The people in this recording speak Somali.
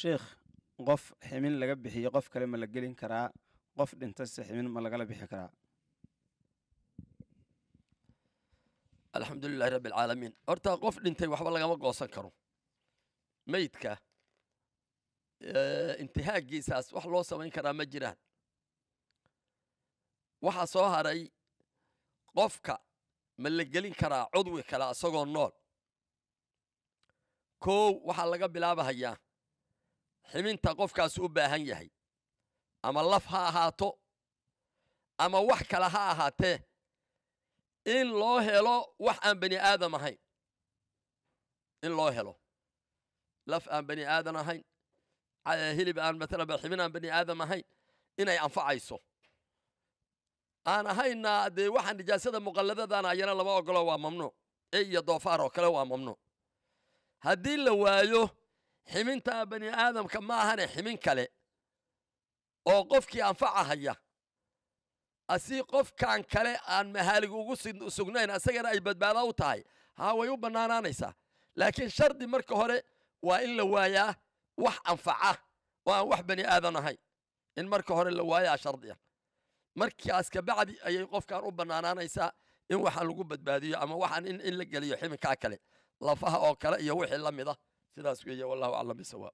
sheikh qof ximin laga bixiyo qof kale ma la gelin karaa qof dhintase ximin ma lagala bixi karaa alxamdu lilahi rabbi alcaalamiin horta qof dhintay waxba lagama goosan karo meydka intihaaggiisaas wax loo samayn karaa ma jiraan waxaa soo haray qofka ma la gelin karaa cudwi kale asagoo nool kow waxaa laga bilaabahayaa xibinta qofkaas u baahan yahay ama laf ha ahaato ama wax kale ha ahaatee in loo helo wax aan bani aadam ahayn in loo helo laf aan bani aadan ahayn hilib aan maalanba xibin aan bani aadam ahayn inay anfacayso aan ahaynna dee waxa nijaasada muqalladadana ayana lama ogolo waa mamnuuc e iyo doofaar oo kale waa mamnuuc haddii la waayo ximinta bani aadamka ma ahane ximin kale oo qofkii anfacahaya asii qofkan kale aan mahaalig ugu sugnayn asagana ay badbaada u tahay haa way u bannaanaanaysaa laakiin shardi marka hore waa in la waayaa wax anfaca oo aan wax bani aadan ahayn in marka hore la waayaa shardi markaas kabacdi ayay qofkan u bannaanaanaysaa in waxaan lagu badbaadiyo ama waxaan in la geliyo ximinkaa kale lafaha oo kale iyo wixii la mid ah sidaas weeye wallahu aclam bisawaab